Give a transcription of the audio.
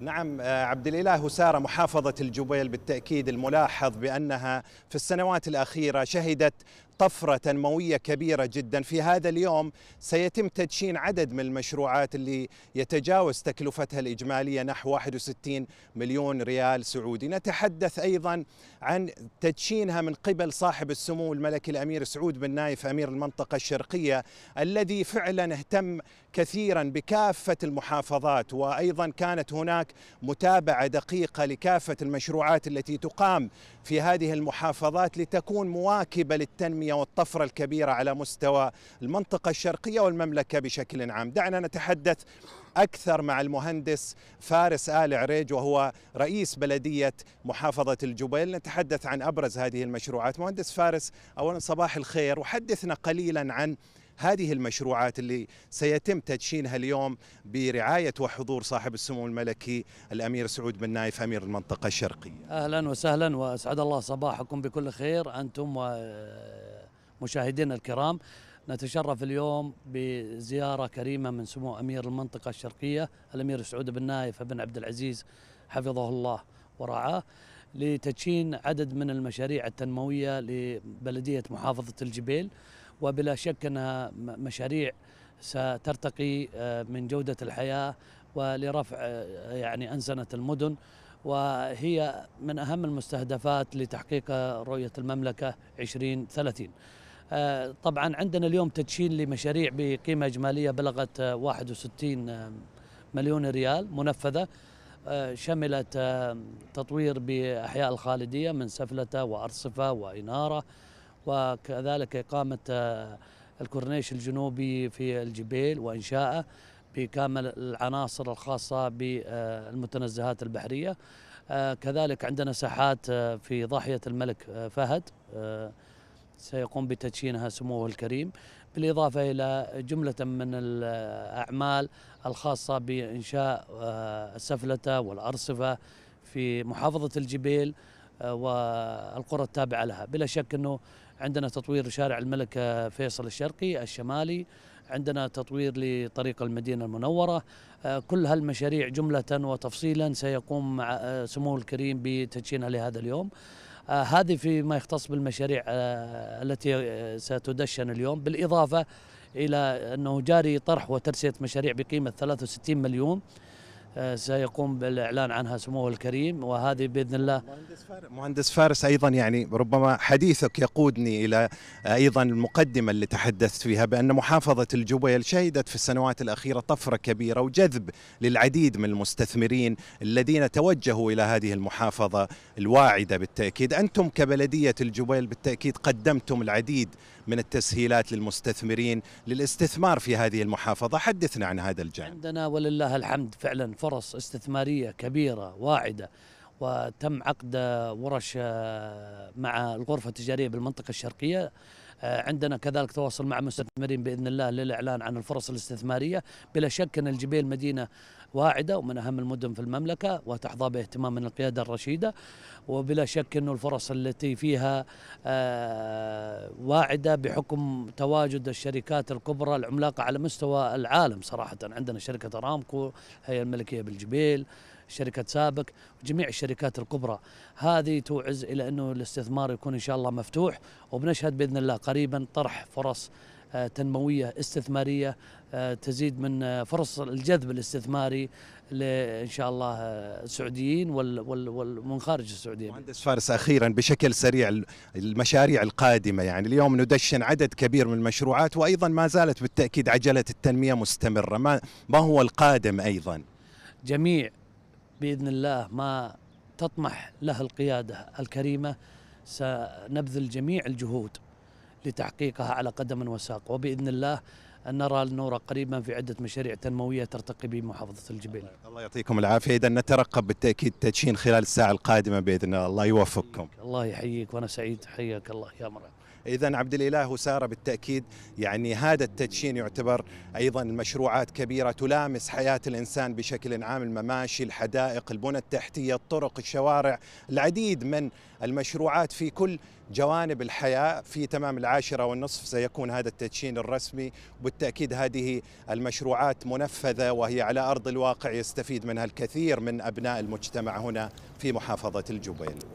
نعم آه، عبد الاله ساره محافظه الجبيل بالتاكيد الملاحظ بانها في السنوات الاخيره شهدت طفرة تنموية كبيرة جدا في هذا اليوم سيتم تدشين عدد من المشروعات اللي يتجاوز تكلفتها الإجمالية نحو 61 مليون ريال سعودي نتحدث أيضا عن تدشينها من قبل صاحب السمو الملكي الأمير سعود بن نايف أمير المنطقة الشرقية الذي فعلا اهتم كثيرا بكافة المحافظات وأيضا كانت هناك متابعة دقيقة لكافة المشروعات التي تقام في هذه المحافظات لتكون مواكبة للتنمية الإسلامية والطفرة الكبيرة على مستوى المنطقة الشرقية والمملكة بشكل عام دعنا نتحدث أكثر مع المهندس فارس آل عريج وهو رئيس بلدية محافظة الجبيل نتحدث عن أبرز هذه المشروعات مهندس فارس أولا صباح الخير وحدثنا قليلا عن هذه المشروعات اللي سيتم تدشينها اليوم برعاية وحضور صاحب السمو الملكي الأمير سعود بن نايف أمير المنطقة الشرقية أهلا وسهلا وأسعد الله صباحكم بكل خير أنتم ومشاهدينا الكرام نتشرف اليوم بزيارة كريمة من سمو أمير المنطقة الشرقية الأمير سعود بن نايف بن عبد العزيز حفظه الله ورعاه لتدشين عدد من المشاريع التنموية لبلدية محافظة الجبيل وبلا شك أنها مشاريع سترتقي آه، من جودة الحياة ولرفع آه، يعني أنسنة المدن وهي من أهم المستهدفات لتحقيق رؤية المملكة 2030 آه، طبعا عندنا اليوم تدشين لمشاريع بقيمة إجمالية بلغت 61 مليون ريال منفذة شملت تطوير بأحياء الخالدية من سفلته وأرصفة وإنارة وكذلك إقامة آه، الكورنيش الجنوبي في الجبيل وإنشائه بكامل العناصر الخاصة بالمتنزهات البحرية آه، كذلك عندنا ساحات آه، في ضاحية الملك فهد سيقوم بتدشينها سموه الكريم بالإضافة إلى جملة من الأعمال الخاصة بإنشاء السفلتة والأرصفة في محافظة الجبيل والقرى التابعة لها بلا شك أنه عندنا تطوير شارع الملك فيصل الشرقي الشمالي عندنا تطوير لطريق المدينة المنورة آه، كل هالمشاريع جملة وتفصيلا سيقوم آه، سمو الكريم بتدشينها لهذا اليوم آه، هذه فيما يختص بالمشاريع التي ستدشن اليوم بالإضافة إلى أنه جاري طرح وترسية مشاريع بقيمة 63 مليون آه، سيقوم بالاعلان عنها سموه الكريم وهذه باذن الله مهندس فارس مهندس فارس ايضا يعني ربما حديثك يقودني الى ايضا المقدمه اللي تحدثت فيها بان محافظه الجبيل شهدت في السنوات الاخيره طفره كبيره وجذب للعديد من المستثمرين الذين توجهوا الى هذه المحافظه الواعده بالتاكيد انتم كبلديه الجبيل بالتاكيد قدمتم العديد من التسهيلات للمستثمرين للاستثمار في هذه المحافظة حدثنا عن هذا الجانب عندنا ولله الحمد فعلا فرص استثمارية كبيرة واعدة وتم عقد ورش آه، مع الغرفة التجارية بالمنطقة الشرقية آه، عندنا كذلك تواصل مع مستثمرين بإذن الله للإعلان عن الفرص الاستثمارية بلا شك أن الجبيل مدينة واعدة ومن أهم المدن في المملكة وتحظى باهتمام من القيادة الرشيدة وبلا شك أن الفرص التي فيها آه، واعدة بحكم تواجد الشركات الكبرى العملاقة على مستوى العالم صراحة عندنا شركة أرامكو هي الملكية بالجبيل شركه سابك وجميع الشركات الكبرى هذه توعز الى انه الاستثمار يكون ان شاء الله مفتوح وبنشهد باذن الله قريبا طرح فرص آه، تنمويه استثماريه آه، تزيد من آه، فرص الجذب الاستثماري ان شاء الله السعوديين ومن خارج السعوديه. مهندس فارس اخيرا بشكل سريع المشاريع القادمه يعني اليوم ندشن عدد كبير من المشروعات وايضا ما زالت بالتاكيد عجله التنميه مستمره، ما ما هو القادم ايضا؟ جميع باذن الله ما تطمح له القياده الكريمه سنبذل جميع الجهود لتحقيقها على قدم وساق وباذن الله أن نرى النور قريبا في عدة مشاريع تنموية ترتقي بمحافظة الجبيل الله يعطيكم العافية إذا نترقب بالتأكيد تدشين خلال الساعة القادمة بإذن الله الله يوفقكم الله يحييك وأنا سعيد حياك الله يا مرحبا اذا عبد الاله وساره بالتاكيد يعني هذا التدشين يعتبر ايضا مشروعات كبيره تلامس حياه الانسان بشكل عام المماشي الحدائق البنى التحتيه الطرق الشوارع العديد من المشروعات في كل جوانب الحياة في تمام العاشرة والنصف سيكون هذا التدشين الرسمي وبالتأكيد هذه المشروعات منفذة وهي على أرض الواقع يستفيد منها الكثير من أبناء المجتمع هنا في محافظة الجبيل